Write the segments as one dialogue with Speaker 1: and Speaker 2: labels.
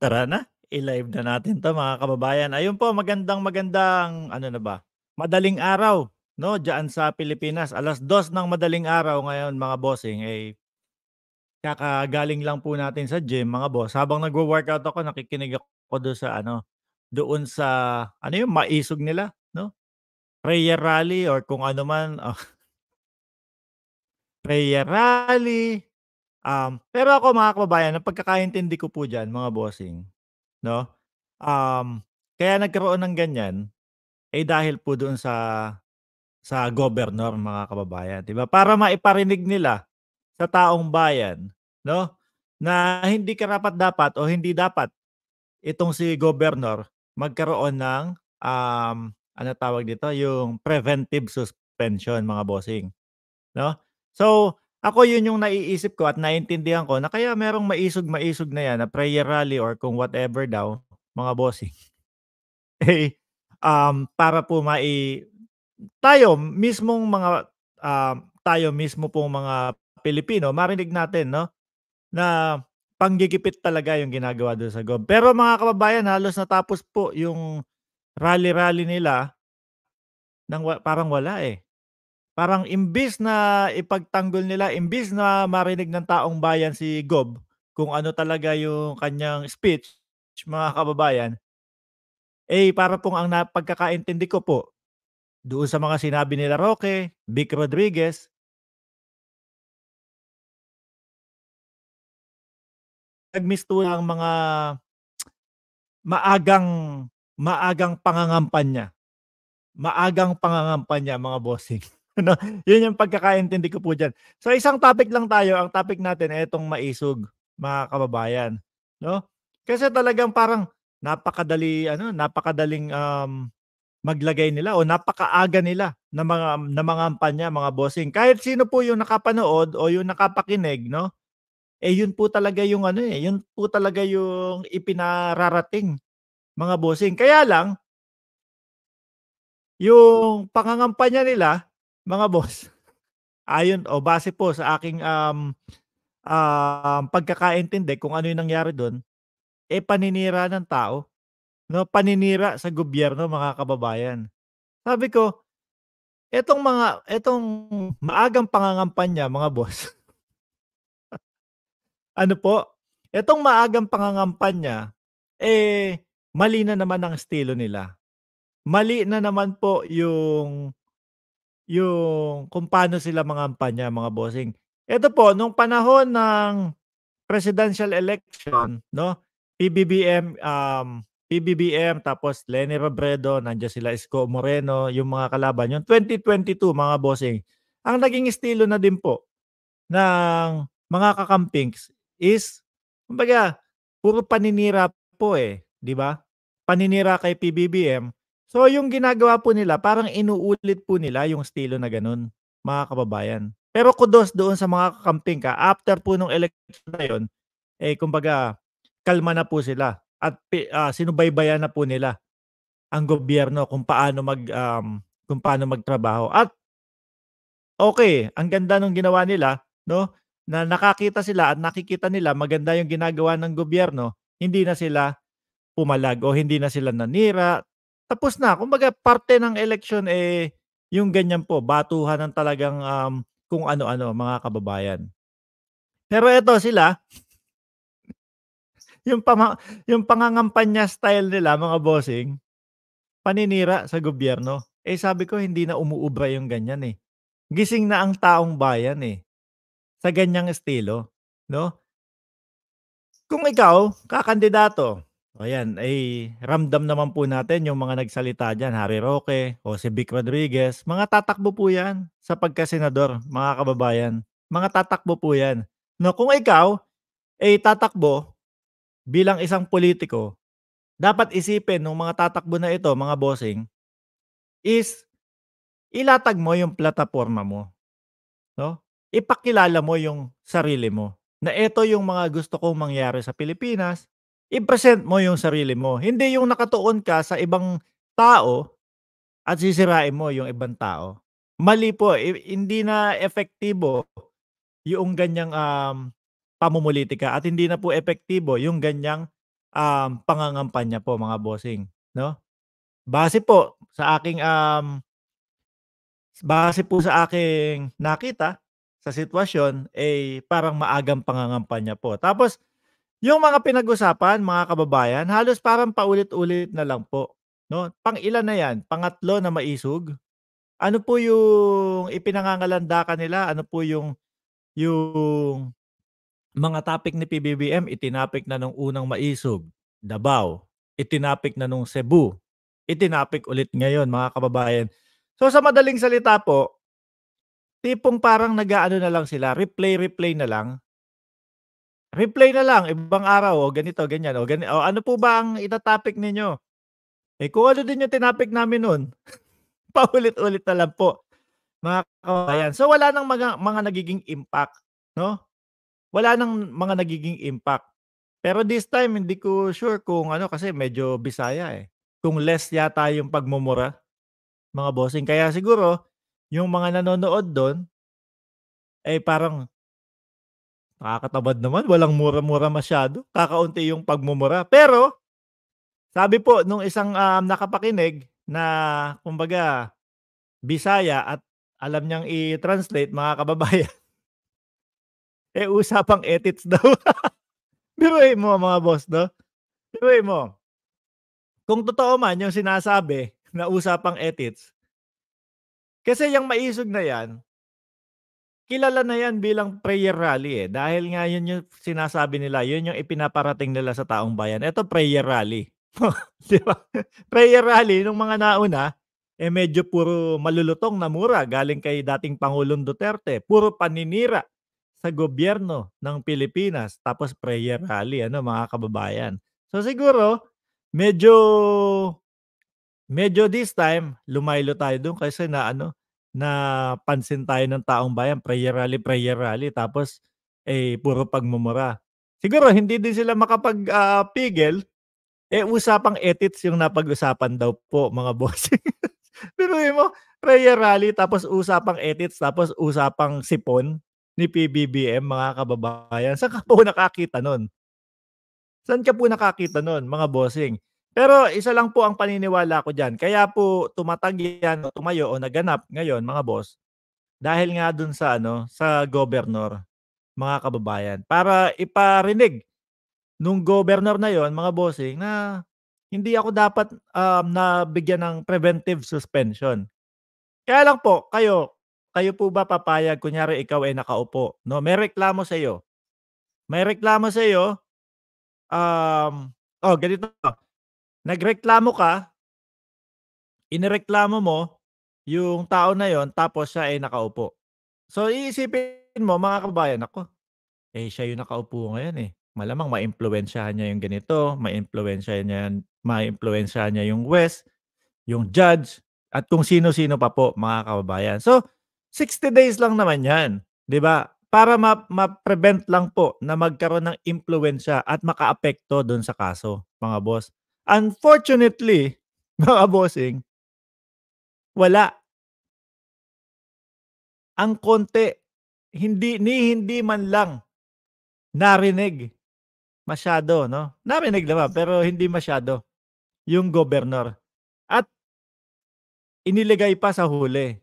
Speaker 1: Tara na, i-live na natin to mga kababayan. Ayun po, magandang magandang, ano na ba, madaling araw, no, Diyan sa Pilipinas. Alas dos ng madaling araw ngayon mga bossing, eh, kakagaling lang po natin sa gym mga boss. Habang nagwo-workout ako, nakikinig ako doon sa ano, doon sa, ano yung maisog nila, no? Prayer rally or kung ano man, oh. prayer rally, Um, pero ako mga kababayan, ang pagkakaintindi ko po dyan, mga bossing, no? Um, kaya nagkaroon ng ganyan, eh dahil po doon sa sa governor mga kababayan, 'di ba? Para maiparinig nila sa taong bayan, no? Na hindi karapat dapat o hindi dapat itong si governor magkaroon ng um ano tawag dito, yung preventive suspension mga bossing, no? So, ako yun yung naiisip ko at naiintindihan ko na kaya merong maisog-maisog na yan na prayer rally or kung whatever daw, mga bossing. eh, um, para po mai tayo mismong mga um, tayo mismo pong mga Pilipino, marinig natin no na panggigipit talaga yung ginagawa doon sa GOV. Pero mga kababayan, halos natapos po yung rally-rally nila nang parang wala eh. Parang imbis na ipagtanggol nila, imbis na marinig ng taong bayan si Gob kung ano talaga yung kanyang speech, mga kababayan, eh para pong ang napagkakaintindi ko po, doon sa mga sinabi nila Roque, Vic Rodriguez, nagmisto ang mga maagang maagang pangangampanya. Maagang pangangampanya mga bossing. no? Yun yung pagkakaintindi ko po dyan. So isang topic lang tayo. Ang topic natin ay itong maisog, mga kababayan. No? Kasi talagang parang napakadali, ano, napakadaling um, maglagay nila o napakaaga nila na mga na mga ampanya, mga bossing. Kahit sino po yung nakapanood o yung nakapakinig, no? Eh yun po talaga yung ano eh, yun po talaga yung ipinararating mga bossing. Kaya lang yung pangangampanya nila mga boss, ayon o oh, base po sa aking um, um, pagkakaintindi kung ano yung nangyari doon, eh paninira ng tao. No, paninira sa gobyerno mga kababayan. Sabi ko, etong mga etong maagang pangangampanya mga boss. ano po? Etong maagang pangangampanya eh mali na naman ang estilo nila. Mali na naman po yung yung kung paano sila mga mangampanya mga bossing. Ito po nung panahon ng presidential election, no? PBBM um PBBM tapos Lene Robredo, nandiyan sila Isko Moreno, yung mga kalaban yung 2022 mga bossing. Ang naging estilo na din po ng mga kakampings is kumbaga puro paninira po eh, di ba? Paninira kay PBBM So yung ginagawa po nila, parang inuulit po nila yung estilo na ganun, mga kababayan. Pero kudos doon sa mga kakamping ka, after po nung election na yun, eh kumbaga, kalma na po sila at uh, sinubaybayan na po nila ang gobyerno kung paano mag um, kung paano magtrabaho. At okay, ang ganda ng ginawa nila, no? na nakakita sila at nakikita nila maganda yung ginagawa ng gobyerno, hindi na sila pumalag o hindi na sila nanira, tapos na. Kumbaga parte ng election eh yung ganyan po, batuhan ng talagang um, kung ano-ano mga kababayan. Pero ito sila, yung, pama- yung pangangampanya style nila mga bossing, paninira sa gobyerno. Eh sabi ko hindi na umuubra yung ganyan eh. Gising na ang taong bayan eh. Sa ganyang estilo, no? Kung ikaw, kakandidato, ayan, ay ramdam naman po natin yung mga nagsalita dyan, Harry Roque, Jose Vic Rodriguez, mga tatakbo po yan sa pagkasenador, mga kababayan. Mga tatakbo po yan. No, kung ikaw ay tatakbo bilang isang politiko, dapat isipin ng mga tatakbo na ito, mga bossing, is ilatag mo yung plataforma mo. No? Ipakilala mo yung sarili mo na ito yung mga gusto kong mangyari sa Pilipinas, i-present mo yung sarili mo. Hindi yung nakatuon ka sa ibang tao at sisirain mo yung ibang tao. Mali po, I- hindi na epektibo yung ganyang um, pamumulitika at hindi na po epektibo yung ganyang um, pangangampanya po mga bossing. No? Base po sa aking um, base po sa aking nakita sa sitwasyon, eh parang maagang pangangampanya po. Tapos, yung mga pinag-usapan, mga kababayan, halos parang paulit-ulit na lang po. No? Pang ilan na yan? Pangatlo na maisog? Ano po yung ipinangangalanda kanila? Ano po yung yung mga topic ni PBBM, itinapik na nung unang maisog, Dabao, itinapik na nung Cebu, itinapik ulit ngayon mga kababayan. So sa madaling salita po, tipong parang nag nagaano na lang sila, replay replay na lang Replay na lang, ibang araw, o oh, ganito, ganyan. O, oh, ganito, o oh, ano po ba ang itatopic ninyo? Eh kung ano din yung tinapik namin noon, paulit-ulit na lang po. Mga kabayan. So wala nang mga, mga nagiging impact, no? Wala nang mga nagiging impact. Pero this time, hindi ko sure kung ano kasi medyo bisaya eh. Kung less yata yung pagmumura, mga bossing. Kaya siguro, yung mga nanonood doon, eh parang Nakakatabad naman, walang mura-mura masyado. Kakaunti yung pagmumura. Pero, sabi po nung isang um, nakapakinig na, kumbaga, Bisaya at alam niyang i-translate mga kababayan. eh, usapang edits daw. Biruin mo mga boss, no? Biruin mo. Kung totoo man yung sinasabi na usapang edits, kasi yung maisog na yan, kilala na yan bilang prayer rally eh. Dahil nga yun yung sinasabi nila, yun yung ipinaparating nila sa taong bayan. Ito prayer rally. Di ba? Prayer rally, nung mga nauna, eh medyo puro malulutong na mura galing kay dating Pangulong Duterte. Puro paninira sa gobyerno ng Pilipinas. Tapos prayer rally, ano mga kababayan. So siguro, medyo, medyo this time, lumaylo tayo doon kasi na ano, na pansin tayo ng taong bayan, prayer rally, prayer rally, tapos eh, puro pagmumura. Siguro hindi din sila makapag-pigil. Ah, uh, eh, usapang edits yung napag-usapan daw po, mga bossing. Pero mo, prayer rally, tapos usapang edits, tapos usapang sipon ni PBBM, mga kababayan. Saan ka po nakakita nun? Saan ka po nakakita nun, mga bossing? Pero isa lang po ang paniniwala ko diyan. Kaya po tumatag yan o tumayo o naganap ngayon mga boss dahil nga dun sa ano sa governor mga kababayan para iparinig nung governor na yon mga bossing eh, na hindi ako dapat um, nabigyan ng preventive suspension. Kaya lang po, kayo, kayo po ba papayag kunyari ikaw ay nakaupo? No, may reklamo sa iyo. May reklamo sa iyo. Um, oh, ganito nagreklamo ka, inireklamo mo yung tao na yon tapos siya ay nakaupo. So iisipin mo mga kabayan, ako, eh siya yung nakaupo ngayon eh. Malamang maimpluwensyahan niya yung ganito, maimpluwensyahan niya, maimpluwensyahan niya yung West, yung judge, at kung sino-sino pa po mga kababayan. So 60 days lang naman yan, 'di ba? Para ma- ma-prevent lang po na magkaroon ng impluwensya at makaapekto doon sa kaso, mga boss. Unfortunately, mga bossing, wala. Ang konti, hindi ni hindi man lang narinig masyado, no? Narinig naman, pero hindi masyado yung governor. At iniligay pa sa huli.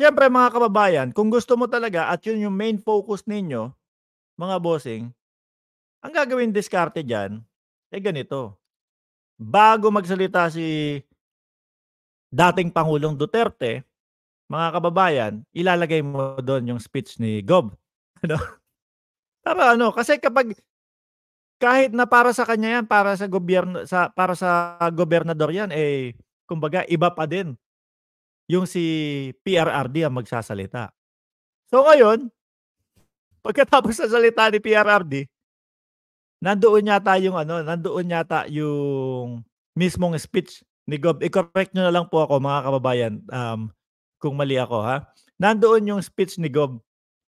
Speaker 1: Siyempre mga kababayan, kung gusto mo talaga at yun yung main focus ninyo, mga bossing, ang gagawin diskarte dyan, eh ganito bago magsalita si dating Pangulong Duterte, mga kababayan, ilalagay mo doon yung speech ni Gob. Ano? Para ano, kasi kapag kahit na para sa kanya yan, para sa gobyerno sa para sa gobernador yan eh kumbaga iba pa din yung si PRRD ang magsasalita. So ngayon, pagkatapos sa salita ni PRRD, nandoon yata yung ano, nandoon yata yung mismong speech ni Gob. I-correct nyo na lang po ako mga kababayan um, kung mali ako ha. Nandoon yung speech ni Gob.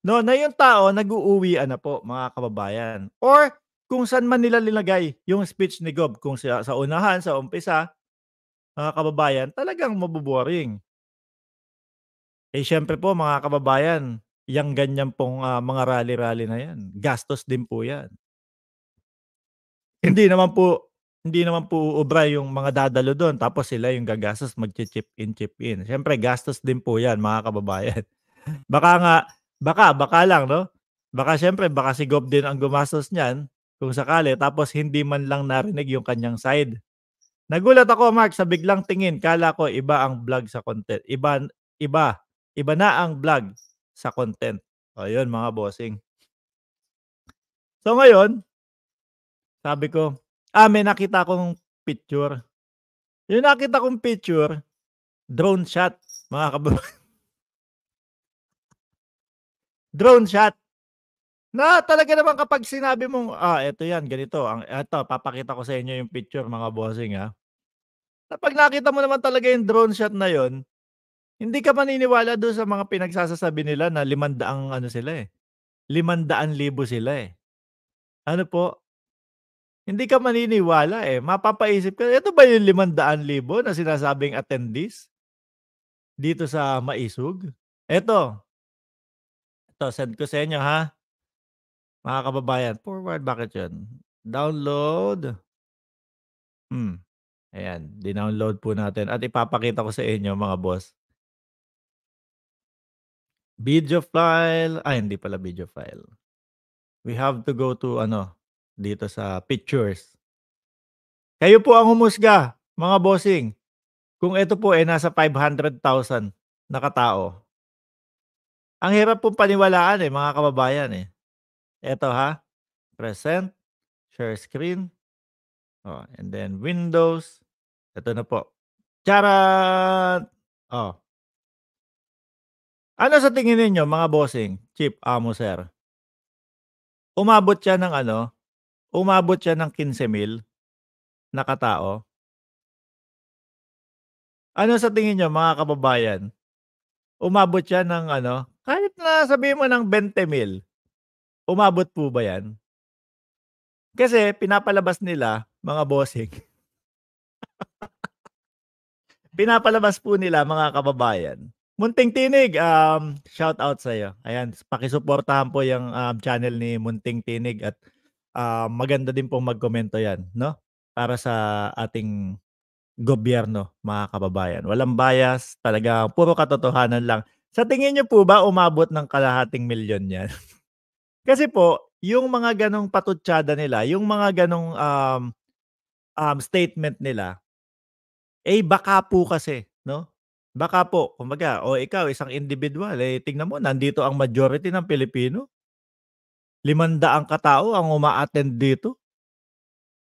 Speaker 1: No, na yung tao nag-uuwi na ano po mga kababayan. Or kung saan man nila linagay yung speech ni Gob. Kung sa, sa unahan, sa umpisa, mga kababayan, talagang mabuboring. Eh syempre po mga kababayan, yang ganyan pong uh, mga rally-rally na yan, gastos din po yan hindi naman po hindi naman po ubra yung mga dadalo doon tapos sila yung gagastos mag chip in chip in. Syempre gastos din po 'yan mga kababayan. Baka nga baka baka lang no. Baka syempre baka si Gob din ang gumastos niyan kung sakali tapos hindi man lang narinig yung kanyang side. Nagulat ako Mark sa biglang tingin kala ko iba ang vlog sa content. Iba iba iba na ang vlog sa content. Ayun mga bossing. So ngayon, sabi ko, ah, may nakita akong picture. Yung nakita kong picture, drone shot, mga kababayan. drone shot. Na talaga naman kapag sinabi mong, ah, eto yan, ganito. Ang, eto, papakita ko sa inyo yung picture, mga bossing, ha. Ah. Kapag nakita mo naman talaga yung drone shot na yon, hindi ka maniniwala doon sa mga pinagsasasabi nila na limandaang ano sila eh. Limandaan libo sila eh. Ano po? Hindi ka maniniwala eh. Mapapaisip ka, ito ba yung 500,000 na sinasabing attendees dito sa Maisug? Ito. Ito, send ko sa inyo ha. Mga kababayan, forward, bakit yun? Download. Hmm. Ayan, dinownload po natin. At ipapakita ko sa inyo mga boss. Video file. Ah, hindi pala video file. We have to go to ano, dito sa pictures. Kayo po ang humusga, mga bossing. Kung ito po ay eh, nasa 500,000 na katao. Ang hirap pong paniwalaan eh, mga kababayan eh. Ito ha, present, share screen, oh, and then windows, ito na po. Charat! Oh. Ano sa tingin ninyo, mga bossing, chief amo sir? Umabot siya ng ano, Umabot siya ng 15,000 na katao. Ano sa tingin niyo mga kababayan? Umabot siya ng ano? Kahit na sabihin mo ng 20,000, umabot po ba yan? Kasi pinapalabas nila mga bossing. pinapalabas po nila mga kababayan. Munting Tinig, um, shout out sa iyo. Ayan, pakisuportahan po yung um, channel ni Munting Tinig at uh, maganda din pong magkomento yan, no? Para sa ating gobyerno, mga kababayan. Walang bias, talaga puro katotohanan lang. Sa tingin niyo po ba umabot ng kalahating milyon yan? Kasi po, yung mga ganong patutsada nila, yung mga ganong um, um, statement nila, eh baka po kasi, no? Baka po, kumbaga, o ikaw, isang individual, eh tingnan mo, nandito ang majority ng Pilipino. 500 katao ang umaattend dito.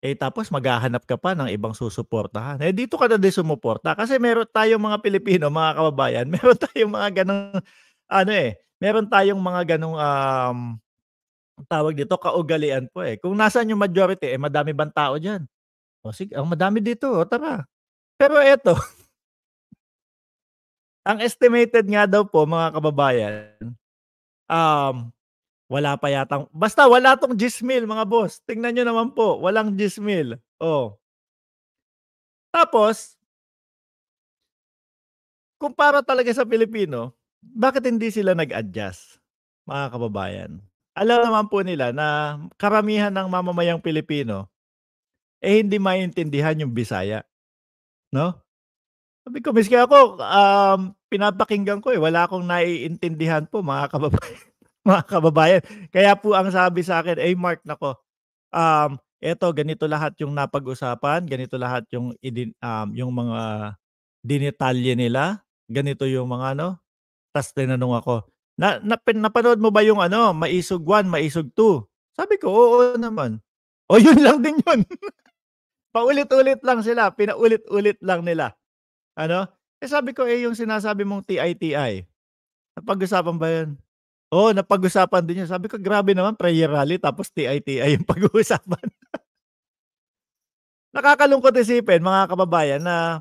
Speaker 1: Eh tapos maghahanap ka pa ng ibang susuportahan. Eh dito ka na din sumuporta kasi meron tayong mga Pilipino, mga kababayan, meron tayong mga ganong ano eh, meron tayong mga ganong um, tawag dito, kaugalian po eh. Kung nasaan yung majority, eh madami bang tao diyan? O sige, ang madami dito, oh, tara. Pero eto, ang estimated nga daw po mga kababayan, um, wala pa yata. basta wala tong Gmail mga boss. Tingnan nyo naman po, walang Gmail. Oh. Tapos, kumpara talaga sa Pilipino, bakit hindi sila nag-adjust, mga kababayan? Alam naman po nila na karamihan ng mamamayang Pilipino, eh hindi maintindihan yung Bisaya. No? Sabi ko, miski ako, um, pinapakinggan ko eh, wala akong naiintindihan po mga kababayan mga kababayan. Kaya po ang sabi sa akin, ay Mark, nako, um, eto, ganito lahat yung napag-usapan, ganito lahat yung, um, yung mga dinetalye nila, ganito yung mga ano. Tapos tinanong ako, na, na, napanood mo ba yung ano, maisog 1, maisog 2? Sabi ko, oo naman. O yun lang din yun. Paulit-ulit lang sila, pinaulit-ulit lang nila. Ano? Eh sabi ko, eh yung sinasabi mong TITI, napag-usapan ba yun? oh, napag-usapan din yun. Sabi ko, grabe naman, prayer rally, tapos TI-TI yung pag-uusapan. Nakakalungkot isipin, mga kababayan, na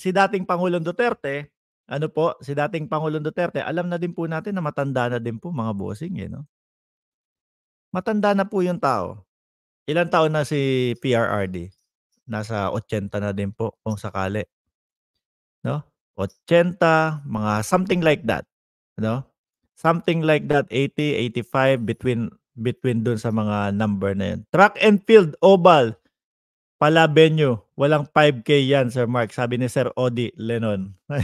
Speaker 1: si dating Pangulong Duterte, ano po, si dating Pangulong Duterte, alam na din po natin na matanda na din po mga bossing, eh, no? Matanda na po yung tao. Ilan taon na si PRRD? Nasa 80 na din po kung sakali. No? 80, mga something like that. No? Something like that, 80, 85 between between doon sa mga number na yun. Track and field, oval, pala venue. Walang 5K yan, Sir Mark. Sabi ni Sir Odi Lennon.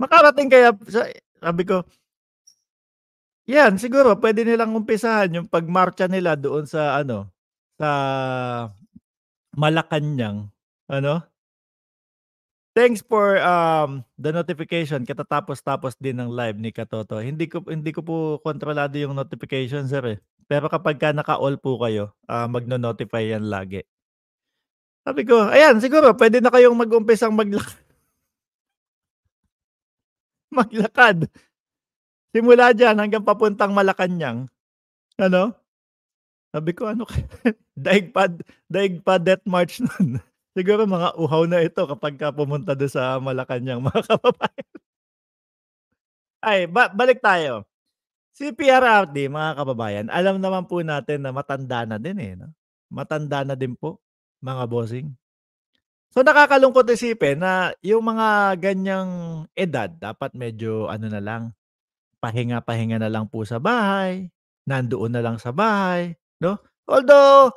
Speaker 1: Makarating kaya, sabi ko, yan, siguro pwede nilang umpisahan yung pagmarcha nila doon sa ano, sa Malacanang, ano? Thanks for um the notification. Katatapos-tapos din ng live ni Katoto. Hindi ko hindi ko po kontrolado yung notification, sir eh. Pero kapag ka naka-all po kayo, uh, magno-notify yan lagi. Sabi ko, ayan, siguro pwede na kayong mag-umpisang maglakad. maglakad. Simula diyan hanggang papuntang Malacanang. Ano? Sabi ko, ano? daig pa, daig pa death march nun. Siguro mga uhaw na ito kapag ka pumunta do sa Malacanang mga kababayan. Ay, ba- balik tayo. Si PR Arty, mga kababayan, alam naman po natin na matanda na din eh. No? Matanda na din po, mga bossing. So nakakalungkot isipin na yung mga ganyang edad, dapat medyo ano na lang, pahinga-pahinga na lang po sa bahay, nandoon na lang sa bahay, no? Although,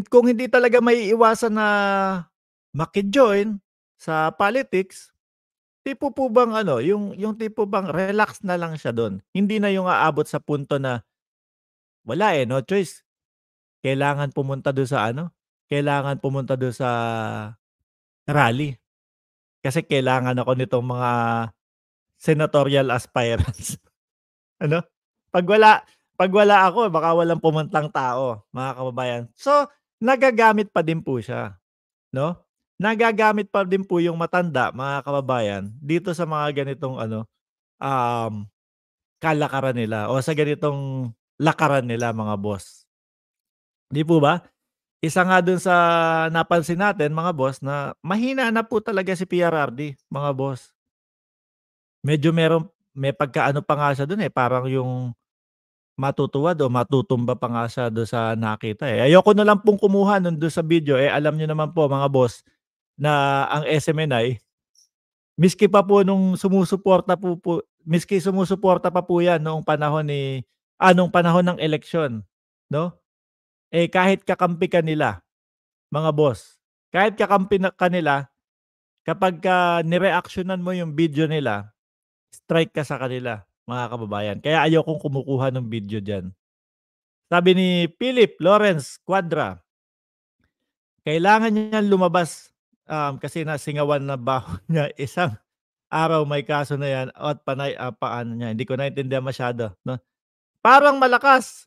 Speaker 1: kung hindi talaga may iwasan na makijoin sa politics, tipo po bang ano, yung, yung tipo bang relax na lang siya doon. Hindi na yung aabot sa punto na wala eh, no choice. Kailangan pumunta doon sa ano? Kailangan pumunta doon sa rally. Kasi kailangan ako nitong mga senatorial aspirants. ano? Pag wala, pag wala ako, baka walang pumuntang tao, mga kababayan. So, nagagamit pa din po siya. No? Nagagamit pa din po yung matanda, mga kababayan, dito sa mga ganitong ano, um, kalakaran nila o sa ganitong lakaran nila, mga boss. Di po ba? Isa nga dun sa napansin natin, mga boss, na mahina na po talaga si PRRD, mga boss. Medyo meron, may pagkaano pa nga siya dun eh, parang yung matutuwa do matutumba pa nga siya do sa nakita eh. Ayoko na lang pong kumuha nun do sa video eh alam niyo naman po mga boss na ang SMNI miski pa po nung sumusuporta po, po miski sumusuporta pa po yan noong panahon ni anong ah, panahon ng eleksyon, no? Eh kahit kakampi ka nila, mga boss, kahit kakampi na kanila, kapag ka nireactionan mo yung video nila, strike ka sa kanila mga kababayan. Kaya ayokong kumukuha ng video dyan. Sabi ni Philip Lawrence Quadra, kailangan niya lumabas um, kasi nasingawan na baho niya isang araw may kaso na yan at panay uh, paano niya. Hindi ko naintindihan masyado. No? Parang malakas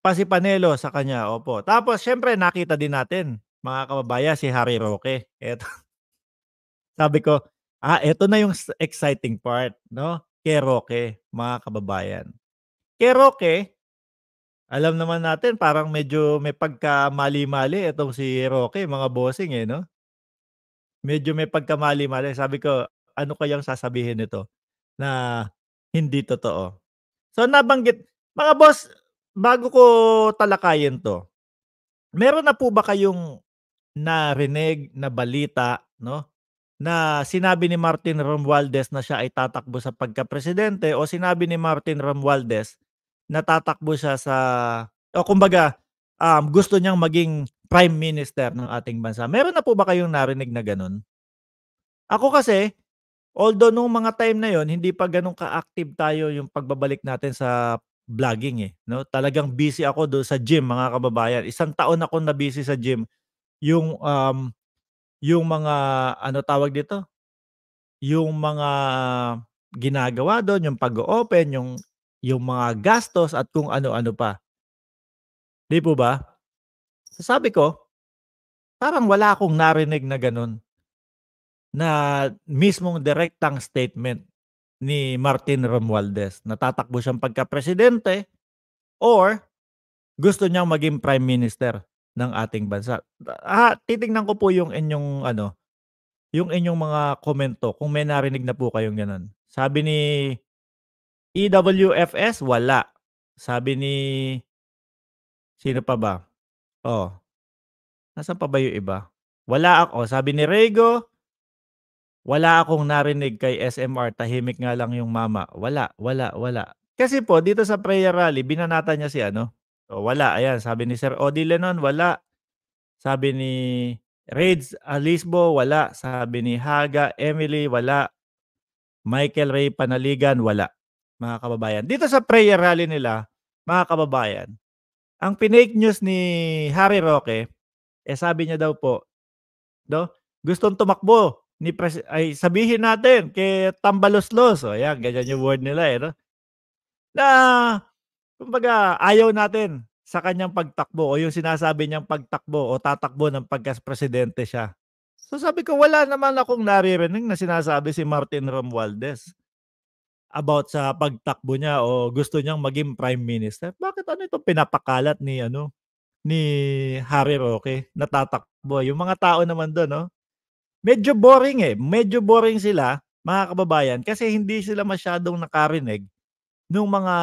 Speaker 1: pa si Panelo sa kanya. Opo. Tapos syempre nakita din natin mga kababayan si Harry Roque. Eto. Sabi ko, ah, eto na yung exciting part, no? kay Roque, mga kababayan. Kay Roque, alam naman natin parang medyo may pagkamali-mali itong si Roque, mga bossing eh, no? Medyo may pagkamali-mali. Sabi ko, ano kayang sasabihin nito na hindi totoo? So nabanggit, mga boss, bago ko talakayin to, meron na po ba kayong narinig na balita, no? na sinabi ni Martin Romualdez na siya ay tatakbo sa pagka-presidente o sinabi ni Martin Romualdez na tatakbo siya sa o kumbaga um, gusto niyang maging prime minister ng ating bansa. Meron na po ba kayong narinig na ganun? Ako kasi, although nung mga time na yon hindi pa ganun ka-active tayo yung pagbabalik natin sa vlogging eh. No? Talagang busy ako doon sa gym mga kababayan. Isang taon ako na busy sa gym. Yung um, yung mga ano tawag dito? Yung mga ginagawa doon, yung pag-o-open, yung yung mga gastos at kung ano-ano pa. Di po ba? Sasabi ko, parang wala akong narinig na ganun na mismong direktang statement ni Martin Romualdez. Natatakbo siyang pagka-presidente or gusto niyang maging prime minister ng ating bansa. Ah, titingnan ko po yung inyong ano, yung inyong mga komento kung may narinig na po kayong ganun. Sabi ni EWFS, wala. Sabi ni sino pa ba? Oh. Nasaan pa ba yung iba? Wala ako. Sabi ni Rego, wala akong narinig kay SMR. Tahimik nga lang yung mama. Wala, wala, wala. Kasi po, dito sa prayer rally, binanata niya si ano, So, wala. Ayan, sabi ni Sir Odi Lenon, wala. Sabi ni Reds Alisbo, wala. Sabi ni Haga Emily, wala. Michael Ray Panaligan, wala. Mga kababayan. Dito sa prayer rally nila, mga kababayan, ang pinake news ni Harry Roque, eh sabi niya daw po, do, gustong tumakbo ni pres- ay sabihin natin kay Tambaloslos. O yan, ganyan yung word nila eh. No? Na kumbaga, ayaw natin sa kanyang pagtakbo o yung sinasabi niyang pagtakbo o tatakbo ng pagkas-presidente siya. So sabi ko, wala naman akong naririnig na sinasabi si Martin Romualdez about sa pagtakbo niya o gusto niyang maging prime minister. Bakit ano itong pinapakalat ni ano ni Harry Roque na tatakbo? Yung mga tao naman doon, no? Medyo boring eh. Medyo boring sila, mga kababayan, kasi hindi sila masyadong nakarinig ng mga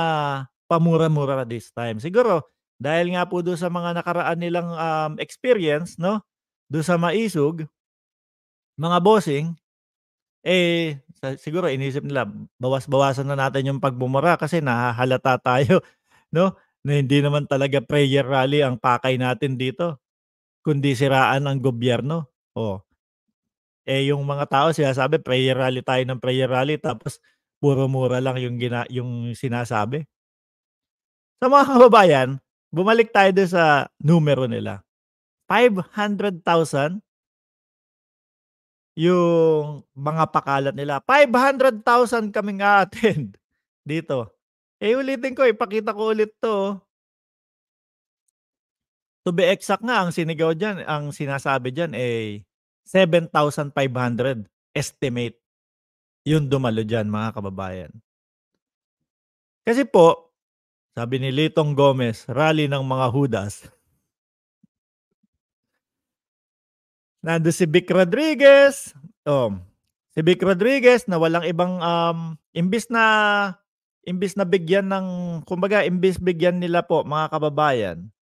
Speaker 1: pamura-mura this time. Siguro, dahil nga po doon sa mga nakaraan nilang um, experience, no? Doon sa maisog, mga bossing, eh, siguro inisip nila, bawas-bawasan na natin yung pagbumura kasi nahahalata tayo, no? Na hindi naman talaga prayer rally ang pakay natin dito, kundi siraan ang gobyerno. Oh. Eh, yung mga tao siya sabi, prayer rally tayo ng prayer rally, tapos puro mura lang yung, gina, yung sinasabi. Sa mga kababayan, bumalik tayo doon sa numero nila. 500,000 yung mga pakalat nila. 500,000 kaming attend dito. Eh ulitin ko, ipakita ko ulit to. Oh. To be exact nga, ang sinigaw dyan, ang sinasabi dyan ay eh, 7,500 estimate yung dumalo dyan mga kababayan. Kasi po, sabi ni Litong Gomez, rally ng mga Hudas. Nando si Vic Rodriguez. Oh, si Vic Rodriguez na walang ibang um, imbis na imbis na bigyan ng kumbaga imbis bigyan nila po mga kababayan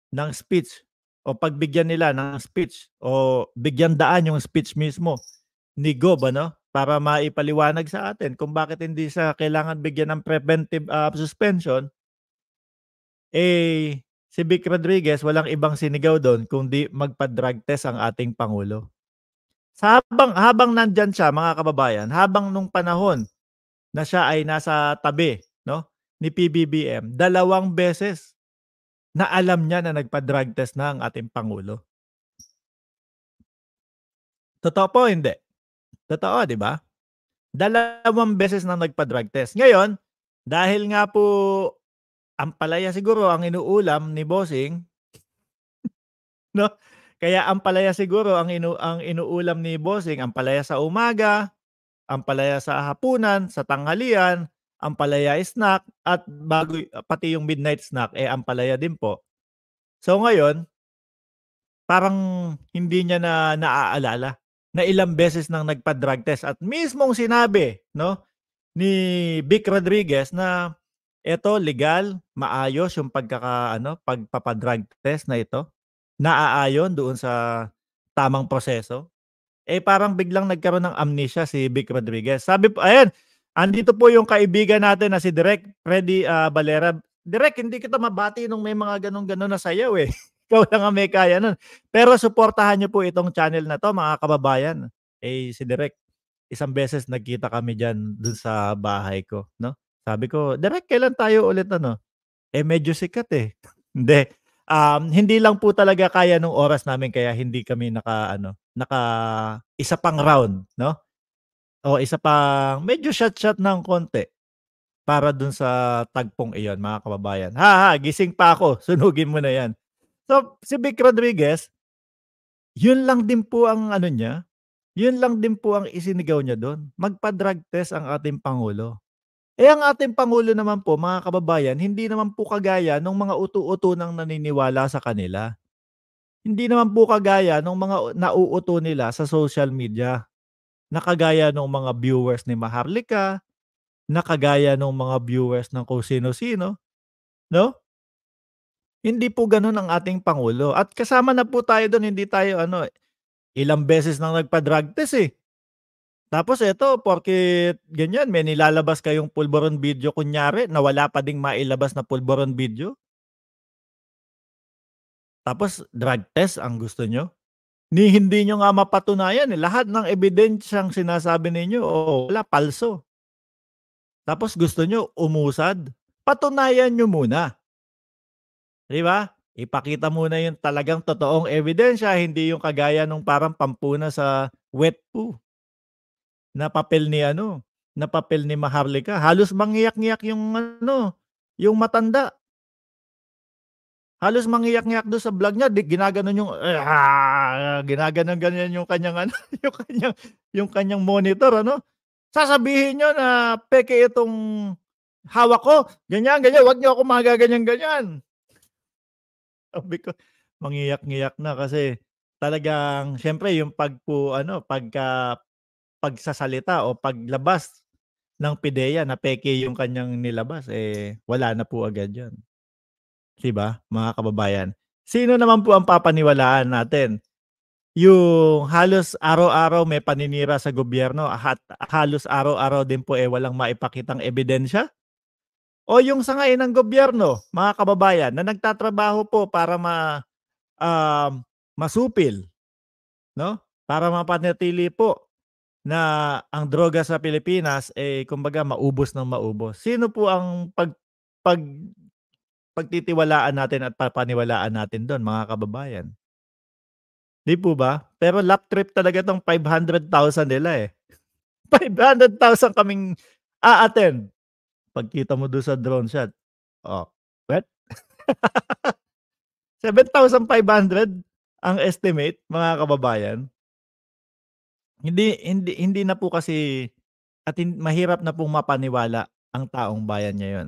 Speaker 1: ng speech o pagbigyan nila ng speech o bigyan daan yung speech mismo ni Gob ano para maipaliwanag sa atin kung bakit hindi sa kailangan bigyan ng preventive uh, suspension eh, si Vic Rodriguez, walang ibang sinigaw doon kundi magpa-drug test ang ating Pangulo. Sa habang, habang nandiyan siya, mga kababayan, habang nung panahon na siya ay nasa tabi no, ni PBBM, dalawang beses na alam niya na nagpa-drug test na ang ating Pangulo. Totoo po, hindi. Totoo, di ba? Dalawang beses na nagpa-drug test. Ngayon, dahil nga po ang palaya siguro ang inuulam ni Bossing. no? Kaya ang palaya siguro ang inu ang inuulam ni Bossing, ang palaya sa umaga, ang palaya sa hapunan, sa tanghalian, ang palaya snack at bago pati yung midnight snack eh ang palaya din po. So ngayon, parang hindi niya na naaalala na ilang beses nang nagpa-drug test at mismong sinabi, no, ni Vic Rodriguez na ito legal, maayos yung pagkaka ano, pagpapadrug test na ito. Naaayon doon sa tamang proseso. Eh parang biglang nagkaroon ng amnesia si Vic Rodriguez. Sabi po, ayan, andito po yung kaibigan natin na si Direk Freddy uh, Valera. Direk, hindi kita mabati nung may mga ganong-ganon na sayaw eh. Ikaw lang ang may kaya nun. Pero suportahan niyo po itong channel na to mga kababayan. Eh si Direk, isang beses nagkita kami diyan dun sa bahay ko, no? Sabi ko, direct kailan tayo ulit ano? Eh medyo sikat eh. hindi. Um, hindi lang po talaga kaya nung oras namin kaya hindi kami naka ano, naka isa pang round, no? O isa pang medyo shot-shot ng konti para dun sa tagpong iyon, mga kababayan. Ha ha, gising pa ako. Sunugin mo na 'yan. So, si Vic Rodriguez, yun lang din po ang ano niya, yun lang din po ang isinigaw niya doon. Magpa-drug test ang ating Pangulo. Eh ang ating Pangulo naman po, mga kababayan, hindi naman po kagaya ng mga utu-uto ng naniniwala sa kanila. Hindi naman po kagaya ng mga nauuto nila sa social media. Nakagaya ng mga viewers ni Maharlika, nakagaya ng mga viewers ng kung sino-sino. No? Hindi po ganun ang ating Pangulo. At kasama na po tayo doon, hindi tayo ano, ilang beses nang nagpa-drug test eh. Tapos ito, porkit ganyan, may nilalabas kayong pulboron video kunyari, na wala pa ding mailabas na pulboron video. Tapos drug test ang gusto nyo. Ni hindi nyo nga mapatunayan. Eh. Lahat ng ebidensyang sinasabi ninyo, oh, wala, palso. Tapos gusto nyo umusad. Patunayan nyo muna. Di ba? Ipakita muna yung talagang totoong ebidensya, hindi yung kagaya nung parang pampuna sa wet poo na papel ni ano, na papel ni Maharlika. Halos mangiyak-ngiyak yung ano, yung matanda. Halos mangiyak-ngiyak do sa vlog niya, di, ginaganon yung ah, ah ginaganon ganyan yung kanyang ano, yung kanyang yung kanyang monitor ano. Sasabihin niyo na peke itong hawak ko, ganyan ganyan, wag niyo ako magaganyan ganyan. Sabi ko, mangiyak-ngiyak na kasi talagang syempre yung pag po ano, pagka pagsasalita o paglabas ng pideya na peke yung kanyang nilabas, eh wala na po agad yan. Diba, mga kababayan? Sino naman po ang papaniwalaan natin? Yung halos araw-araw may paninira sa gobyerno at halos araw-araw din po eh walang maipakitang ebidensya? O yung sa sangay ng gobyerno, mga kababayan, na nagtatrabaho po para ma, uh, masupil, no? para mapanatili po na ang droga sa Pilipinas eh kumbaga maubos ng maubos. Sino po ang pag pag pagtitiwalaan natin at papaniwalaan natin doon mga kababayan? Di po ba? Pero lap trip talaga tong 500,000 nila eh. 500,000 kaming a-attend. Pagkita mo doon sa drone shot. Oh, what? 7,500 ang estimate mga kababayan hindi hindi hindi na po kasi at hin- mahirap na pong mapaniwala ang taong bayan ngayon.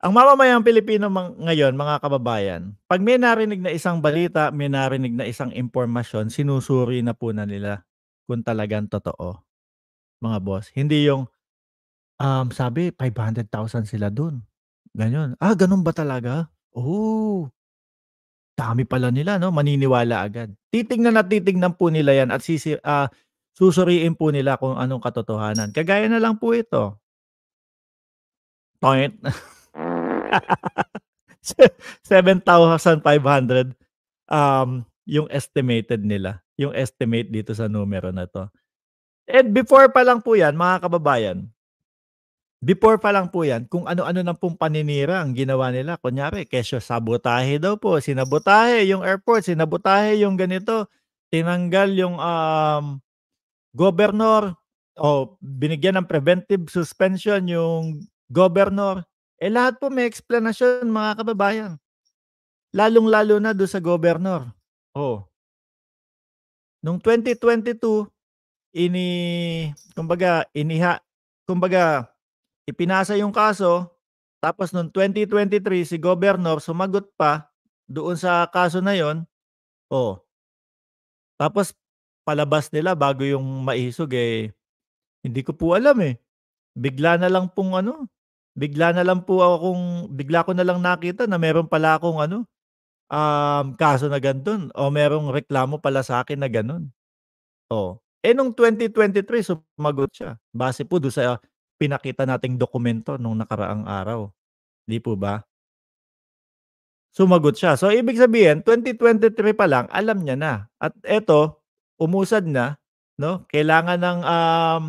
Speaker 1: Ang mamamayang Pilipino mang- ngayon, mga kababayan, pag may narinig na isang balita, may narinig na isang impormasyon, sinusuri na po na nila kung talagang totoo. Mga boss, hindi yung um, sabi 500,000 sila dun. Ganyan. Ah, ganun ba talaga? Oh, Dami pala nila, no? Maniniwala agad. Titingnan at titingnan po nila yan at sisi, uh, susuriin po nila kung anong katotohanan. Kagaya na lang po ito. Point. 7,500 um, yung estimated nila. Yung estimate dito sa numero na to. And before pa lang po yan, mga kababayan, Before pa lang po yan, kung ano-ano nang pong paninira ang ginawa nila. Kunyari, kesyo sabotahe daw po. Sinabotahe yung airport, sinabotahe yung ganito. Tinanggal yung um, governor o binigyan ng preventive suspension yung governor. Eh lahat po may explanation mga kababayan. Lalong-lalo na do sa governor. Oh. Nung 2022, ini kumbaga iniha kumbaga Ipinasa yung kaso, tapos noong 2023 si governor sumagot pa doon sa kaso na yon. Oh. Tapos palabas nila bago yung maisog eh hindi ko po alam eh. Bigla na lang pong ano, bigla na lang po ako kung bigla ko na lang nakita na meron pala akong ano um, kaso na ganun o merong reklamo pala sa akin na ganun. Oh. Eh nung 2023 sumagot siya base po do sa pinakita nating dokumento nung nakaraang araw. Di po ba? Sumagot siya. So, ibig sabihin, 2023 pa lang, alam niya na. At eto, umusad na. No? Kailangan ng um,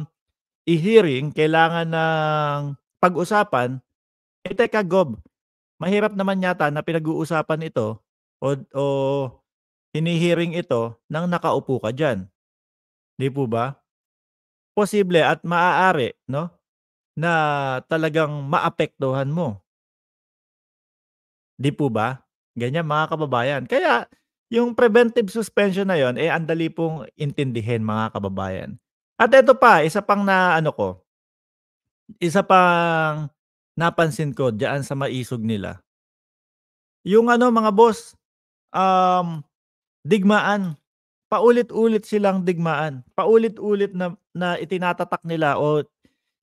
Speaker 1: i-hearing, kailangan ng pag-usapan. Eh, teka, Gob, mahirap naman yata na pinag-uusapan ito o, o hinihiring ito nang nakaupo ka dyan. Di po ba? Posible at maaari, no? na talagang maapektuhan mo. 'Di po ba? Ganyan mga kababayan. Kaya yung preventive suspension na yon eh andali pong intindihin mga kababayan. At ito pa, isa pang na ano ko, isa pang napansin ko diyan sa maisog nila. Yung ano mga boss, um, digmaan. Paulit-ulit silang digmaan. Paulit-ulit na, na itinatatak nila o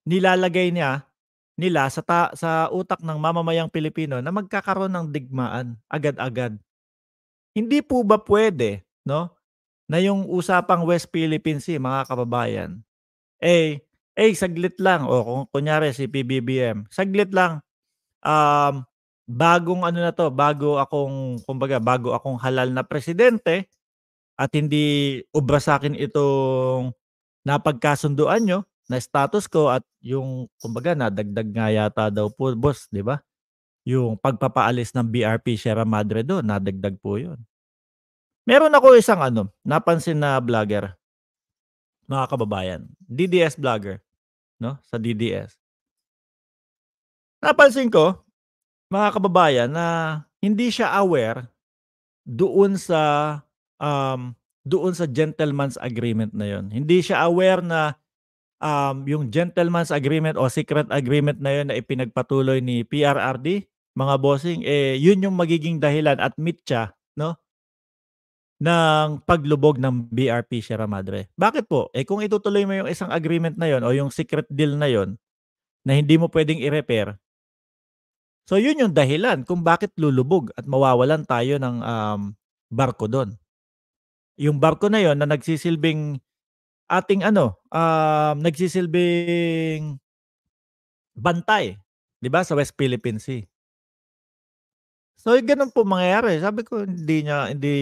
Speaker 1: nilalagay niya nila sa ta- sa utak ng mamamayang Pilipino na magkakaroon ng digmaan agad-agad. Hindi po ba pwede, no? Na yung usapang West Philippine Sea, mga kababayan, eh, eh, saglit lang, o kung kunyari si PBBM, saglit lang, um, bagong ano na to, bago akong, kumbaga, bago akong halal na presidente, at hindi ubra sa akin itong napagkasunduan nyo, na status ko at yung kumbaga nadagdag nga yata daw po boss, 'di ba? Yung pagpapaalis ng BRP Sierra Madre do, nadagdag po 'yon. Meron ako isang ano, napansin na vlogger mga kababayan, DDS vlogger, no? Sa DDS. Napansin ko mga kababayan na hindi siya aware doon sa um, doon sa gentleman's agreement na 'yon. Hindi siya aware na um, yung gentleman's agreement o secret agreement na yun na ipinagpatuloy ni PRRD, mga bossing, eh, yun yung magiging dahilan at mitya, no? ng paglubog ng BRP Sierra Madre. Bakit po? Eh kung itutuloy mo yung isang agreement na yon o yung secret deal na yon na hindi mo pwedeng i-repair, so yun yung dahilan kung bakit lulubog at mawawalan tayo ng um, barko doon. Yung barko na yon na nagsisilbing ating ano, um, nagsisilbing bantay, 'di ba, sa West Philippine Sea. So, ganun po mangyayari. Sabi ko hindi niya hindi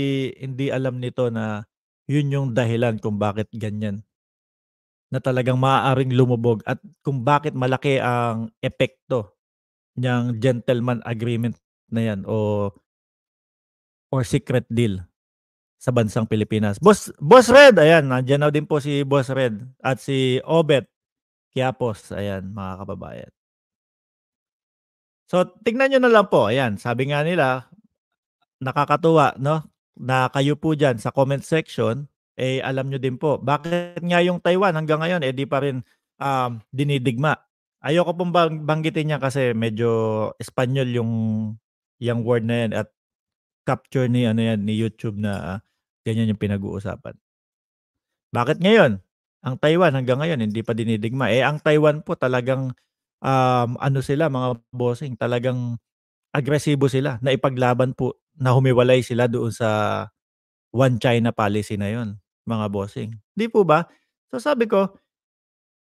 Speaker 1: hindi alam nito na 'yun yung dahilan kung bakit ganyan. Na talagang maaaring lumubog at kung bakit malaki ang epekto ng gentleman agreement na 'yan o or secret deal sa bansang Pilipinas. Boss Boss Red, ayan, nandiyan na din po si Boss Red at si Obet Kiapos, ayan, mga kababayan. So, tignan nyo na lang po. Ayan, sabi nga nila, nakakatuwa, no? Na kayo po dyan sa comment section, eh alam nyo din po. Bakit nga yung Taiwan hanggang ngayon, eh di pa rin um, dinidigma. Ayoko pong bang- banggitin niya kasi medyo Espanyol yung, yung word na yan at capture ni, ano yan, ni YouTube na uh, Ganyan yung pinag-uusapan. Bakit ngayon? Ang Taiwan hanggang ngayon hindi pa dinidigma. Eh ang Taiwan po talagang um, ano sila mga bossing, talagang agresibo sila na ipaglaban po na humiwalay sila doon sa one China policy na yon, mga bossing. Di po ba? So sabi ko,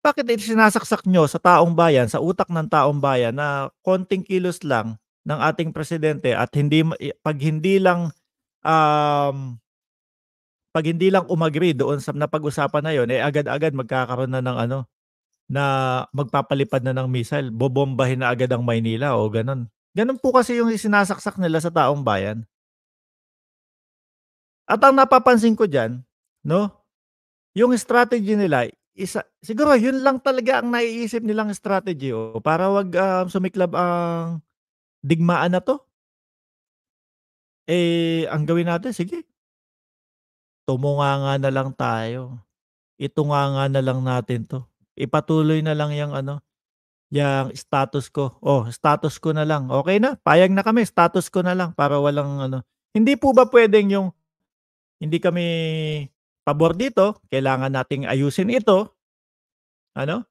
Speaker 1: bakit ito sinasaksak nyo sa taong bayan, sa utak ng taong bayan na konting kilos lang ng ating presidente at hindi pag hindi lang um, pag hindi lang umagree doon sa napag-usapan na yon eh agad-agad magkakaroon na ng ano na magpapalipad na ng missile, bobombahin na agad ang Maynila o ganun. Ganun po kasi yung sinasaksak nila sa taong bayan. At ang napapansin ko diyan, no? Yung strategy nila, isa siguro yun lang talaga ang naiisip nilang strategy oh, para wag um, sumiklab ang digmaan na to. Eh, ang gawin natin, sige, Tumunganga na lang tayo. Ito nga na lang natin 'to. Ipatuloy na lang 'yang ano, 'yang status ko. Oh, status ko na lang. Okay na, payag na kami, status ko na lang para walang ano. Hindi po ba pwedeng yung hindi kami pabor dito, kailangan nating ayusin ito. Ano?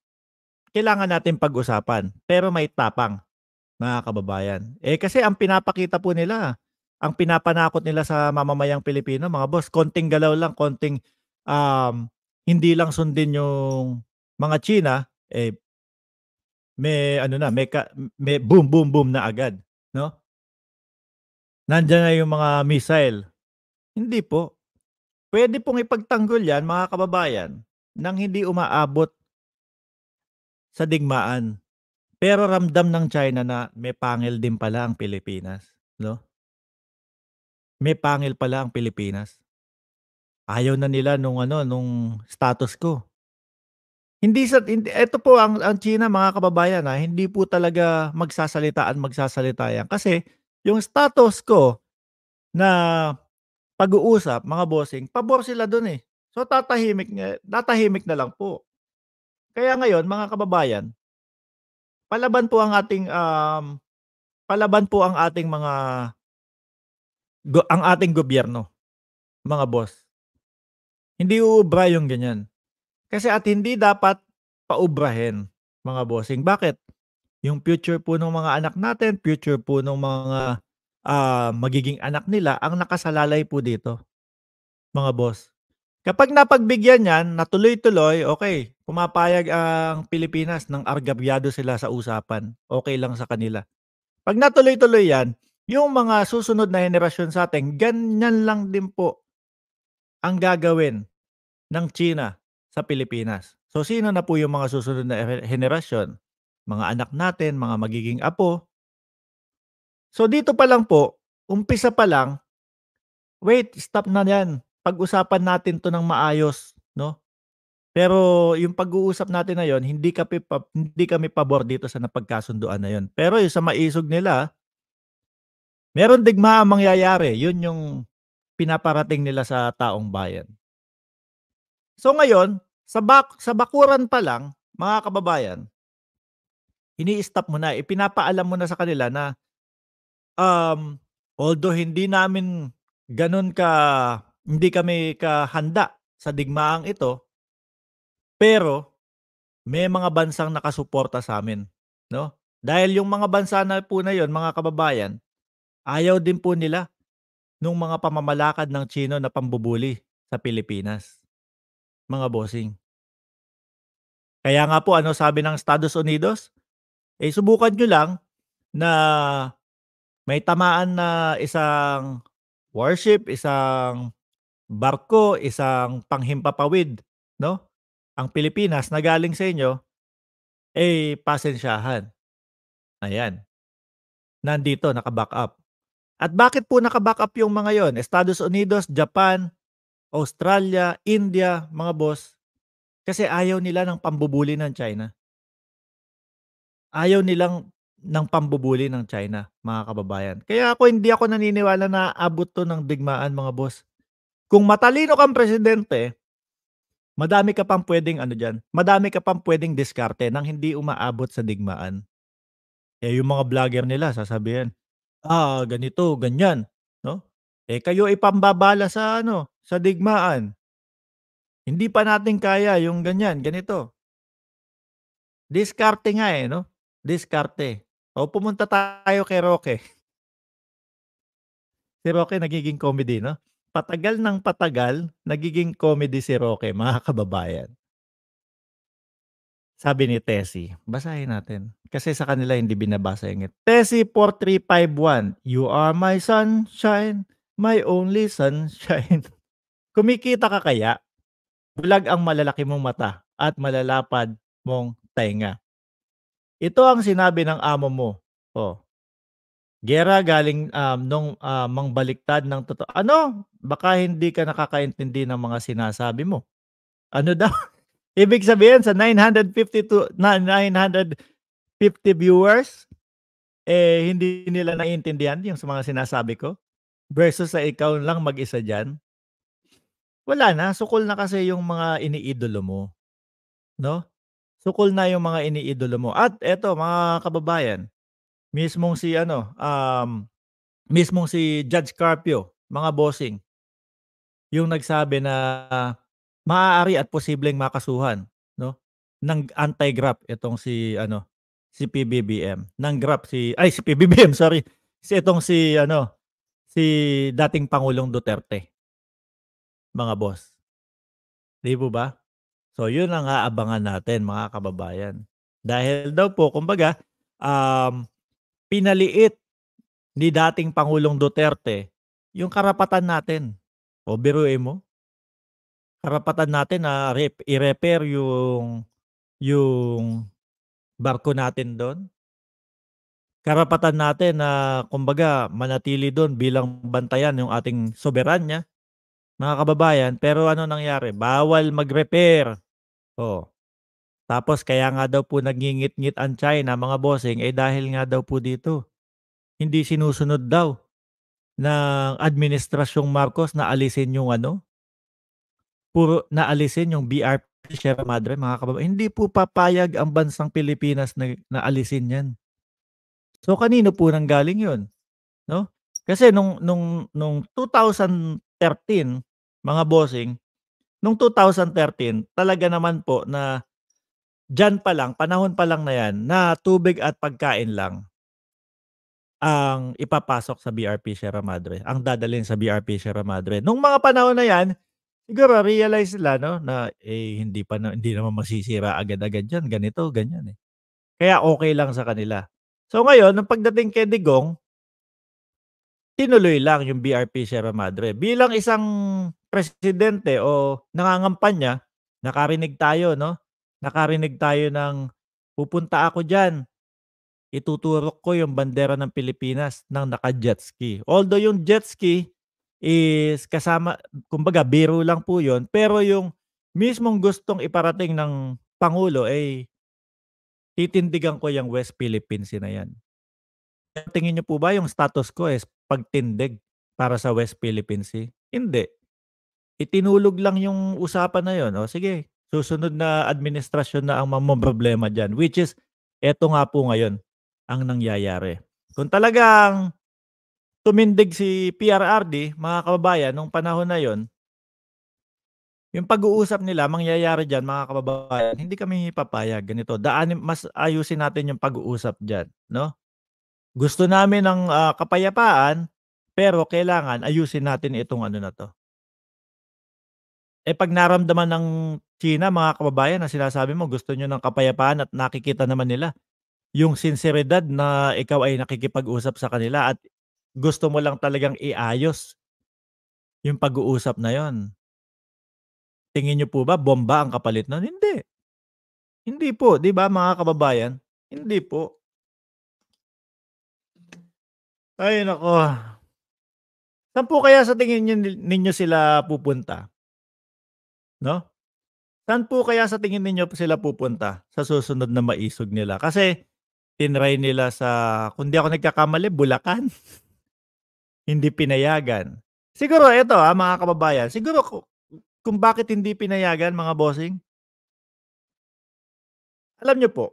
Speaker 1: Kailangan natin pag-usapan, pero may tapang, mga kababayan. Eh kasi ang pinapakita po nila, ang pinapanakot nila sa mamamayang Pilipino, mga boss, konting galaw lang, konting um, hindi lang sundin yung mga China, eh, may ano na, may, ka, may boom, boom, boom na agad. No? Nandiyan na yung mga missile. Hindi po. Pwede pong ipagtanggol yan, mga kababayan, nang hindi umaabot sa digmaan. Pero ramdam ng China na may pangil din pala ang Pilipinas. No? May pangil pala ang Pilipinas. Ayaw na nila nung ano, nung status ko. Hindi sa hindi, ito po ang ang China mga kababayan ha, ah, hindi po talaga magsasalitaan magsasalita yan kasi yung status ko na pag-uusap mga bossing, pabor sila doon eh. So tatahimik tatahimik na lang po. Kaya ngayon mga kababayan, palaban po ang ating um, palaban po ang ating mga go, ang ating gobyerno, mga boss. Hindi uubra yung ganyan. Kasi at hindi dapat paubrahin, mga bossing. Bakit? Yung future po ng mga anak natin, future po ng mga uh, magiging anak nila, ang nakasalalay po dito, mga boss. Kapag napagbigyan yan, natuloy-tuloy, okay, pumapayag ang Pilipinas ng argabyado sila sa usapan. Okay lang sa kanila. Pag natuloy-tuloy yan, yung mga susunod na henerasyon sa atin, ganyan lang din po ang gagawin ng China sa Pilipinas. So sino na po yung mga susunod na henerasyon? Mga anak natin, mga magiging apo. So dito pa lang po, umpisa pa lang, wait, stop na yan. Pag-usapan natin to ng maayos, no? Pero yung pag-uusap natin na yon, hindi kami, pa, hindi kami pabor dito sa napagkasunduan na yon. Pero yung sa maisog nila, Meron digma ang mangyayari. Yun yung pinaparating nila sa taong bayan. So ngayon, sa, bak- sa bakuran pa lang, mga kababayan, ini-stop mo na, ipinapaalam mo na sa kanila na um, although hindi namin ganun ka, hindi kami kahanda sa digmaang ito, pero may mga bansang nakasuporta sa amin. No? Dahil yung mga bansa na po na yon, mga kababayan, Ayaw din po nila nung mga pamamalakad ng Chino na pambubuli sa Pilipinas. Mga bossing. Kaya nga po, ano sabi ng Estados Unidos? Eh, subukan nyo lang na may tamaan na isang warship, isang barko, isang panghimpapawid, no? Ang Pilipinas na galing sa inyo, eh, pasensyahan. Ayan. Nandito, naka-back up. At bakit po nakaback up yung mga yon? Estados Unidos, Japan, Australia, India, mga boss. Kasi ayaw nila ng pambubuli ng China. Ayaw nilang ng pambubuli ng China, mga kababayan. Kaya ako hindi ako naniniwala na abot to ng digmaan, mga boss. Kung matalino kang presidente, madami ka pang pwedeng ano diyan, madami ka pang pwedeng diskarte nang hindi umaabot sa digmaan. Eh yung mga vlogger nila sasabihin, "Ah, ganito, ganyan," 'no? Eh, kayo ay pambabala sa ano, sa digmaan. Hindi pa natin kaya yung ganyan, ganito. Diskarte nga, eh, 'no? Diskarte. O pumunta tayo kay Roque. Si Roque nagiging comedy 'no? Patagal ng patagal, nagiging comedy si Roque, mga kababayan. Sabi ni Tessie, basahin natin. Kasi sa kanila hindi binabasa yung it. Tessie 4351, You are my sunshine, my only sunshine. Kumikita ka kaya? Bulag ang malalaki mong mata at malalapad mong tainga. Ito ang sinabi ng amo mo. Oh. Gera galing um, nung uh, mangbaliktad ng totoo. Ano? Baka hindi ka nakakaintindi ng mga sinasabi mo. Ano daw? Ibig sabihin sa 952 na 950 viewers eh hindi nila naiintindihan yung sa mga sinasabi ko versus sa ikaw lang mag-isa diyan. Wala na, sukol na kasi yung mga iniidolo mo. No? Sukol na yung mga iniidolo mo. At eto mga kababayan, mismong si ano, um mismong si Judge Carpio, mga bossing, yung nagsabi na maaari at posibleng makasuhan no ng anti-grab itong si ano si PBBM ng grab si ay si PBBM sorry si itong si ano si dating pangulong Duterte mga boss di po ba so yun ang aabangan natin mga kababayan dahil daw po kumbaga um, pinaliit ni dating pangulong Duterte yung karapatan natin o biruin mo karapatan natin na i-repair yung yung barko natin doon. Karapatan natin na kumbaga manatili doon bilang bantayan yung ating soberanya, mga kababayan. Pero ano nangyari? Bawal mag-repair. Oh. Tapos kaya nga daw po nagingit-ngit ang China, mga bossing, eh dahil nga daw po dito. Hindi sinusunod daw ng administrasyong Marcos na alisin yung ano, puro naalisin yung BRP Sierra Madre, mga kababayan. Hindi po papayag ang bansang Pilipinas na naalisin yan. So kanino po nang galing yun? No? Kasi nung nung nung 2013, mga bossing, nung 2013, talaga naman po na diyan pa lang, panahon pa lang na yan, na tubig at pagkain lang ang ipapasok sa BRP Sierra Madre, ang dadalhin sa BRP Sierra Madre. Nung mga panahon na yan, Siguro realize sila no na eh, hindi pa na, hindi naman masisira agad-agad 'yan, ganito, ganyan eh. Kaya okay lang sa kanila. So ngayon, nung pagdating kay Digong, tinuloy lang yung BRP Sierra Madre. Bilang isang presidente o nangangampanya, nakarinig tayo, no? Nakarinig tayo ng pupunta ako diyan. Ituturok ko yung bandera ng Pilipinas ng naka-jet ski. Although yung jet ski, is kasama, kumbaga biro lang po yon Pero yung mismong gustong iparating ng Pangulo ay eh, titindigan ko yung West Philippines na yan. Tingin niyo po ba yung status ko is pagtindig para sa West Philippines? Hindi. Itinulog lang yung usapan na yon. O sige, susunod na administrasyon na ang problema dyan. Which is, eto nga po ngayon ang nangyayari. Kung talagang tumindig si PRRD, mga kababayan, nung panahon na yon, yung pag-uusap nila, mangyayari dyan, mga kababayan, hindi kami papayag ganito. Daan, mas ayusin natin yung pag-uusap dyan, no? Gusto namin ng uh, kapayapaan, pero kailangan ayusin natin itong ano na to. Eh pag naramdaman ng China, mga kababayan, na sinasabi mo, gusto nyo ng kapayapaan at nakikita naman nila yung sinseridad na ikaw ay nakikipag-usap sa kanila at gusto mo lang talagang iayos yung pag-uusap na yon. Tingin niyo po ba bomba ang kapalit nun? Hindi. Hindi po, 'di ba mga kababayan? Hindi po. Ay nako. Saan po kaya sa tingin ninyo, ninyo sila pupunta? No? Saan po kaya sa tingin ninyo sila pupunta sa susunod na maisog nila? Kasi tinray nila sa, kung di ako nagkakamali, Bulacan. hindi pinayagan. Siguro ito ha, ah, mga kababayan, siguro kung bakit hindi pinayagan mga bossing? Alam nyo po,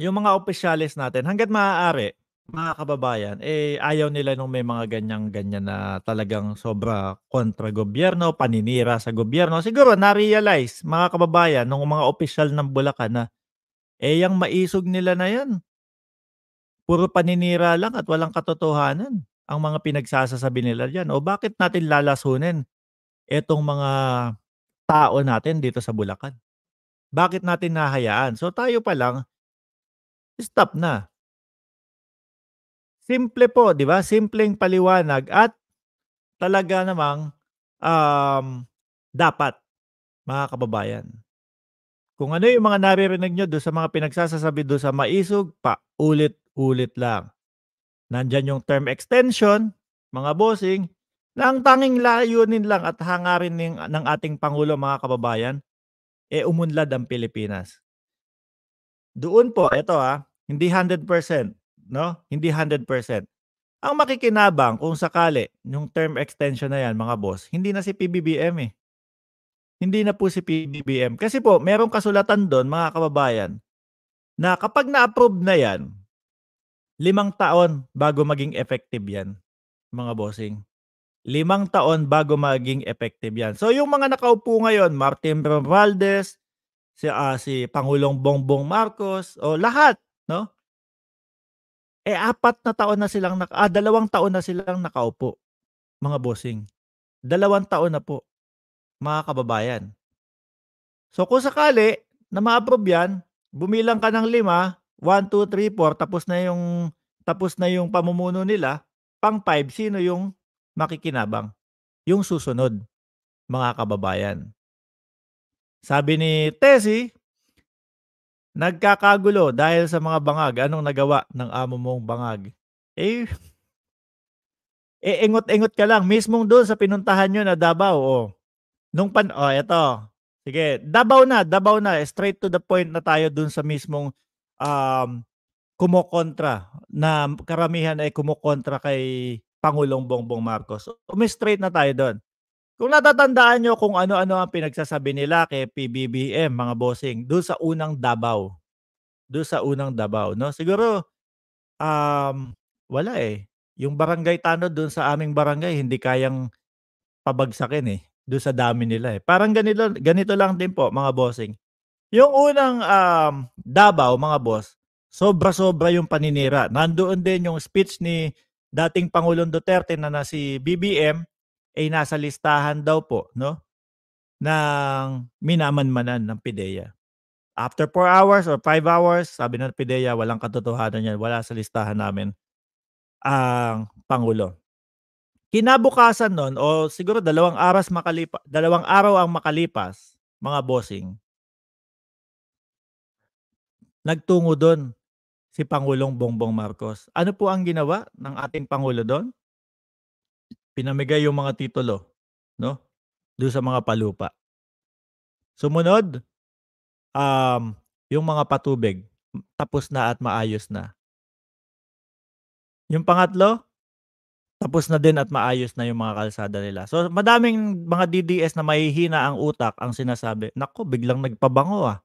Speaker 1: yung mga opisyalis natin, hanggat maaari, mga kababayan, eh ayaw nila nung may mga ganyang-ganyan na talagang sobra kontra gobyerno, paninira sa gobyerno. Siguro na-realize, mga kababayan, nung mga opisyal ng Bulacan na eh yung maisog nila na yan, puro paninira lang at walang katotohanan ang mga pinagsasasabi nila diyan o bakit natin lalasunin itong mga tao natin dito sa Bulacan? Bakit natin nahayaan? So tayo pa lang stop na. Simple po, 'di ba? Simpleng paliwanag at talaga namang um, dapat mga kababayan. Kung ano yung mga naririnig nyo doon sa mga pinagsasasabi doon sa maisog, paulit-ulit lang. Nandyan yung term extension, mga bossing, na ang tanging layunin lang at hangarin ng, ng ating Pangulo mga kababayan, e eh, umunlad ang Pilipinas. Doon po, ito ha, ah, hindi 100%, no? Hindi 100%. Ang makikinabang kung sakali, yung term extension na yan mga boss, hindi na si PBBM eh. Hindi na po si PBBM. Kasi po, merong kasulatan doon mga kababayan na kapag na-approve na yan, Limang taon bago maging effective yan, mga bossing. Limang taon bago maging effective yan. So yung mga nakaupo ngayon, Martin Romualdez, si, uh, si Pangulong Bongbong Marcos, o oh, lahat, no? Eh apat na taon na silang, naka, ah, dalawang taon na silang nakaupo, mga bossing. Dalawang taon na po, mga kababayan. So kung sakali na ma-approve yan, bumilang ka ng lima, 1, 2, 3, 4, tapos na yung tapos na yung pamumuno nila, pang 5, sino yung makikinabang? Yung susunod, mga kababayan. Sabi ni Tesi, nagkakagulo dahil sa mga bangag. Anong nagawa ng amo mong bangag? Eh, eh engot-engot ka lang. Mismong doon sa pinuntahan nyo na Davao. Oh. Nung pan, oh, eto. Sige, Davao na, Davao na. Straight to the point na tayo doon sa mismong um, kumokontra na karamihan ay kumokontra kay Pangulong Bongbong Marcos. Umistraight na tayo doon. Kung natatandaan nyo kung ano-ano ang pinagsasabi nila kay PBBM, mga bossing, doon sa unang Davao. Doon sa unang Davao, no? Siguro, um, wala eh. Yung barangay Tano doon sa aming barangay, hindi kayang pabagsakin eh. Doon sa dami nila eh. Parang ganito, ganito lang din po, mga bossing. Yung unang um, Davao, mga boss, sobra-sobra yung paninira. Nandoon din yung speech ni dating Pangulong Duterte na, na si BBM ay nasa listahan daw po, no? ng minamanmanan ng PIDEA. After 4 hours or 5 hours, sabi ng PIDEA, walang katotohanan yan. Wala sa listahan namin ang Pangulo. Kinabukasan nun, o siguro dalawang, aras makalipa, dalawang araw ang makalipas, mga bossing, nagtungo doon si Pangulong Bongbong Marcos. Ano po ang ginawa ng ating Pangulo doon? Pinamigay yung mga titulo, no? Doon sa mga palupa. Sumunod, um, yung mga patubig, tapos na at maayos na. Yung pangatlo, tapos na din at maayos na yung mga kalsada nila. So madaming mga DDS na mahihina ang utak ang sinasabi, nako biglang nagpabango ah.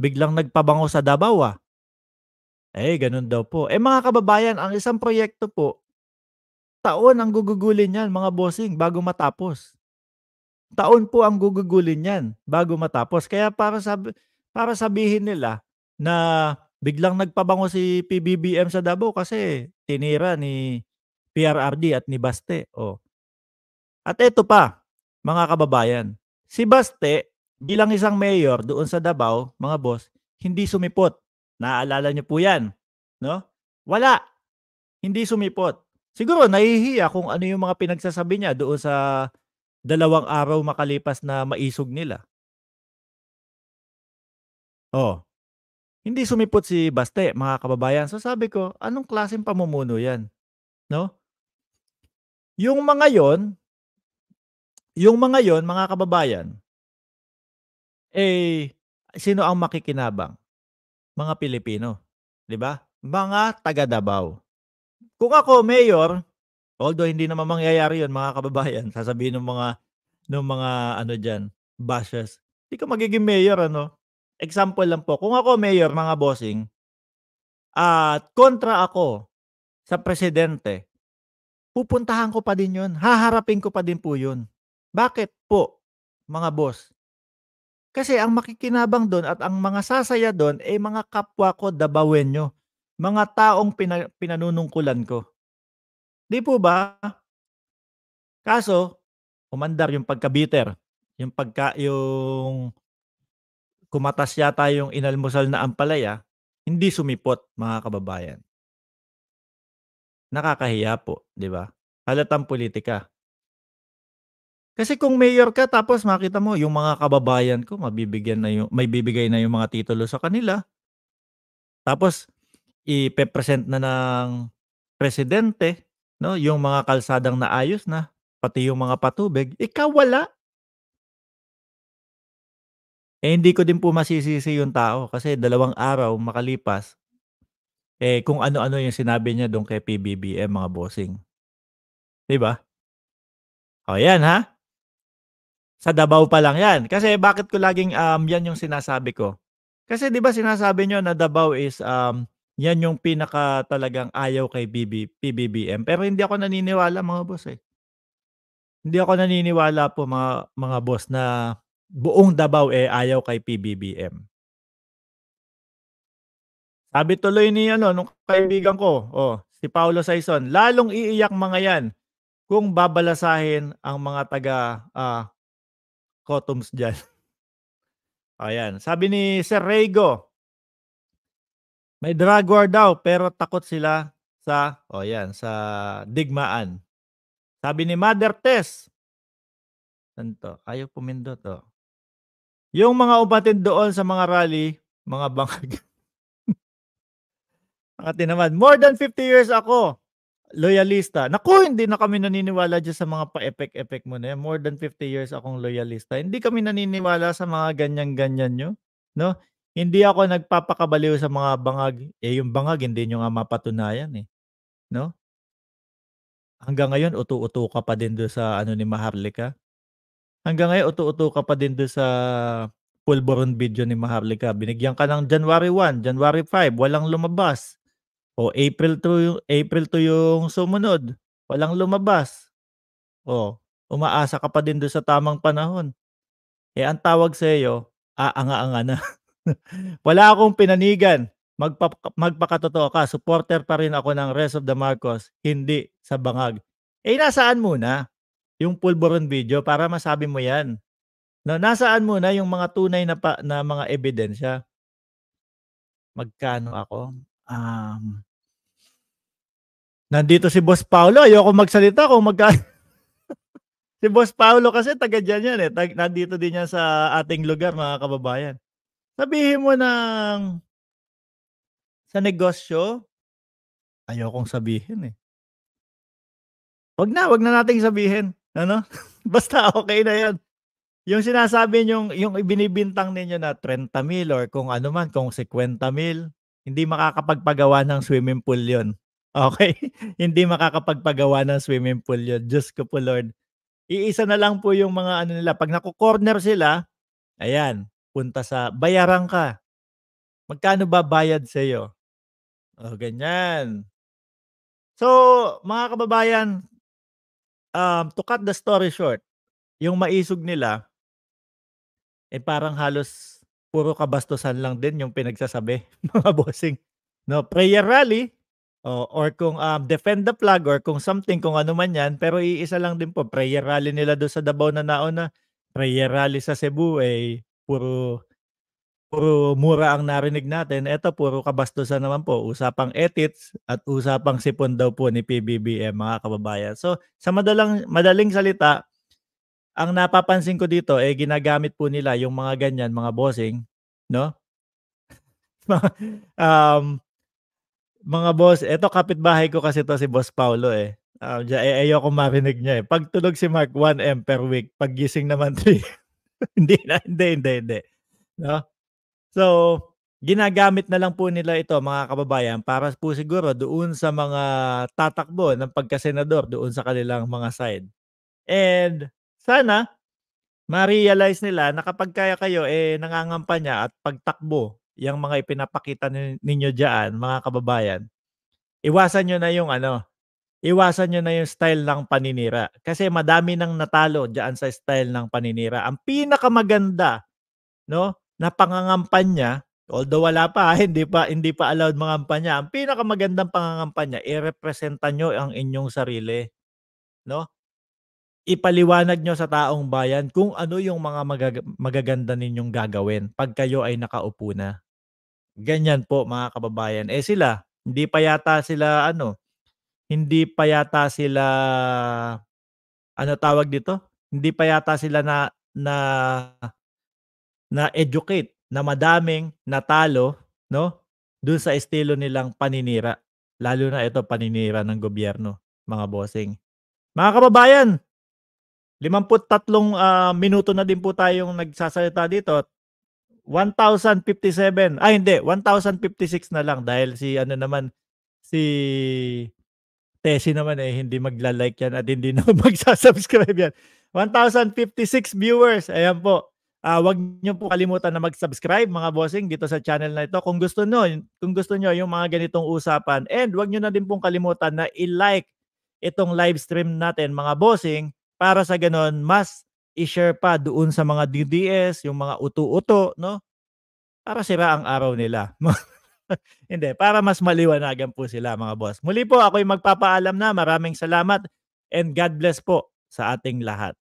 Speaker 1: Biglang nagpabango sa Davao ah. Eh, ganun daw po. Eh mga kababayan, ang isang proyekto po, taon ang gugugulin yan mga bossing bago matapos. Taon po ang gugugulin yan bago matapos. Kaya para, sabi, para sabihin nila na biglang nagpabango si PBBM sa Davao kasi tinira ni PRRD at ni Baste. Oh. At ito pa, mga kababayan, si Baste, bilang isang mayor doon sa Davao, mga boss, hindi sumipot. Naaalala niyo po 'yan, no? Wala. Hindi sumipot. Siguro nahihiya kung ano yung mga pinagsasabi niya doon sa dalawang araw makalipas na maisog nila. Oh. Hindi sumipot si Baste, mga kababayan. So sabi ko, anong klaseng pamumuno 'yan? No? Yung mga 'yon, yung mga 'yon, mga kababayan, eh, sino ang makikinabang? Mga Pilipino, 'di ba? Mga taga Davao. Kung ako mayor, although hindi naman mangyayari 'yon mga kababayan, sasabihin ng mga ng mga ano diyan, bashes. Hindi ka magiging mayor ano. Example lang po. Kung ako mayor, mga bossing, at uh, kontra ako sa presidente, pupuntahan ko pa din 'yon. Haharapin ko pa din po 'yon. Bakit po, mga boss? Kasi ang makikinabang doon at ang mga sasaya doon ay eh, mga kapwa ko dabawenyo, mga taong pina, pinanunungkulan ko. Di po ba? Kaso, umandar yung pagkabiter, yung pagka yung kumatas yata yung inalmusal na ampalaya, hindi sumipot mga kababayan. Nakakahiya po, di ba? Halatang politika. Kasi kung mayor ka tapos makita mo yung mga kababayan ko mabibigyan na yung may bibigay na yung mga titulo sa kanila. Tapos ipepresent na ng presidente, no, yung mga kalsadang naayos na, pati yung mga patubig, ikaw wala. Eh hindi ko din po masisisi yung tao kasi dalawang araw makalipas, eh kung ano-ano yung sinabi niya doon kay PBBM mga bossing. 'Di ba? O yan ha. Sa Davao pa lang yan. Kasi bakit ko laging um, yan yung sinasabi ko? Kasi di ba sinasabi niyo na Davao is um, yan yung pinaka talagang ayaw kay BB, PBBM. Pero hindi ako naniniwala mga boss eh. Hindi ako naniniwala po mga, mga boss na buong Davao eh ayaw kay PBBM. Sabi tuloy ni ano, nung kaibigan ko, oh, si Paolo Saison, lalong iiyak mga yan kung babalasahin ang mga taga uh, Cotoms dyan. Ayan. Sabi ni Sir Rego, may drug war daw pero takot sila sa, o oh yan, sa digmaan. Sabi ni Mother Tess, Santo, ayaw pumindot to. Oh. Yung mga umatid doon sa mga rally, mga bangag. mga tinaman, more than 50 years ako loyalista. Naku, hindi na kami naniniwala dyan sa mga pa-epek-epek mo na More than 50 years akong loyalista. Hindi kami naniniwala sa mga ganyan-ganyan nyo. No? Hindi ako nagpapakabaliw sa mga bangag. Eh, yung bangag, hindi nyo nga mapatunayan eh. No? Hanggang ngayon, utu-utu ka pa din do sa ano ni Maharlika. Hanggang ngayon, utu-utu ka pa din do sa pulboron video ni Maharlika. Binigyan ka ng January 1, January 5, walang lumabas. O April 2, yung April 2 yung sumunod. Walang lumabas. O umaasa ka pa din doon sa tamang panahon. Eh ang tawag sa iyo, aanga-anga na. Wala akong pinanigan. Magpa, magpakatotoo ka, supporter pa rin ako ng rest of the Marcos, hindi sa bangag. Eh nasaan muna yung pulboron video para masabi mo yan? No, nasaan muna yung mga tunay na, pa, na mga ebidensya? Magkano ako? Um, Nandito si Boss Paolo. Ayoko magsalita kung magka... si Boss Paolo kasi taga dyan yan eh. nandito din yan sa ating lugar mga kababayan. Sabihin mo ng sa negosyo, ayokong sabihin eh. Wag na, wag na nating sabihin. Ano? Basta okay na yan. Yung sinasabi yung yung ibinibintang ninyo na 30 mil or kung ano man, kung 50 mil, hindi makakapagpagawa ng swimming pool yon Okay? Hindi makakapagpagawa ng swimming pool yun. Diyos ko po, Lord. Iisa na lang po yung mga ano nila. Pag naku-corner sila, ayan, punta sa bayaran ka. Magkano ba bayad sa iyo? Oh, ganyan. So, mga kababayan, um, to cut the story short, yung maisog nila, eh parang halos puro kabastusan lang din yung pinagsasabi, mga bossing. No, prayer rally, Oh, or kung um, defend the flag or kung something, kung ano man yan. Pero iisa lang din po, prayer rally nila doon sa Davao na nauna. prayer rally sa Cebu, eh, puro, puro mura ang narinig natin. Ito, puro kabastusan naman po. Usapang etits at usapang sipon daw po ni PBBM, mga kababayan. So, sa madalang, madaling salita, ang napapansin ko dito, eh, ginagamit po nila yung mga ganyan, mga bossing, no? um, mga boss, eto kapitbahay ko kasi to si Boss Paulo eh. Um, ay, ayoko marinig niya eh. Pagtulog si Mark 1M per week, paggising naman 3. hindi na, hindi, hindi, hindi. No? So, ginagamit na lang po nila ito mga kababayan para po siguro doon sa mga tatakbo ng pagkasenador doon sa kanilang mga side. And sana ma-realize nila na kapag kaya kayo eh nangangampanya at pagtakbo yung mga ipinapakita ninyo diyan, mga kababayan, iwasan nyo na yung ano, iwasan nyo na yung style ng paninira. Kasi madami nang natalo diyan sa style ng paninira. Ang pinakamaganda, no, na pangangampanya, although wala pa, hindi pa, hindi pa allowed mangampanya, ang pinakamagandang pangangampanya, irepresenta nyo ang inyong sarili. No? Ipaliwanag nyo sa taong bayan kung ano yung mga magag- magaganda ninyong gagawin pag kayo ay nakaupo na. Ganyan po mga kababayan. Eh sila, hindi pa yata sila ano, hindi pa yata sila ano tawag dito? Hindi pa yata sila na na na educate na madaming natalo, no? Doon sa estilo nilang paninira. Lalo na ito paninira ng gobyerno, mga bossing. Mga kababayan, 53 uh, ah, minuto na din po tayong nagsasalita dito. 1,057. Ay, ah, hindi. 1,056 na lang dahil si ano naman, si Tesi naman eh, hindi magla-like yan at hindi na magsa-subscribe yan. 1,056 viewers. Ayan po. Uh, wag niyo po kalimutan na mag-subscribe mga bossing dito sa channel na ito. Kung gusto niyo, kung gusto niyo yung mga ganitong usapan and wag niyo na din pong kalimutan na i-like itong live stream natin mga bossing para sa ganun mas i-share pa doon sa mga DDS, yung mga uto-uto, no? Para sira ang araw nila. Hindi, para mas maliwanagan po sila mga boss. Muli po, ako'y magpapaalam na. Maraming salamat and God bless po sa ating lahat.